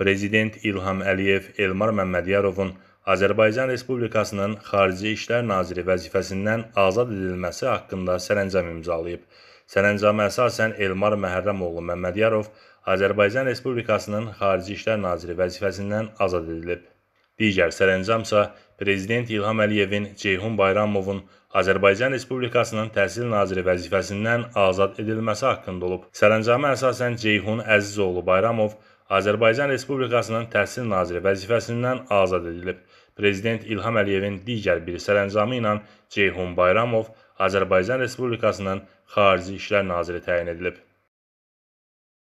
Prezident İlham Əliyev Elmar Məmmədyarovun Azərbaycan Respublikasının Xarici İşlər Naziri vəzifəsindən azad edilməsi haqqında sərəncam imzalayıb. Sərəncama əsasən Elmar Məhərrəmoğlu Məmmədiyarov Azərbaycan Respublikasının Xarici İşlər Naziri vəzifəsindən azad edilib. Digər sərəncamsa Prezident İlham Əliyevin Ceyhun Bayramovun Azərbaycan Respublikasının Təhsil Naziri vəzifəsindən azad edilməsi haqqında olub. Sərəncama əsasən Ceyhun Əzizoğlu Bayramov Azərbaycan Respublikasının Təhsil Naziri vəzifəsindən azad edilib. Prezident İlham Əliyevin digər bir sərəncamı ilə Ceyhun Bayramov Azərbaycan Respublikasının Xarici İşlər Naziri təyin edilib.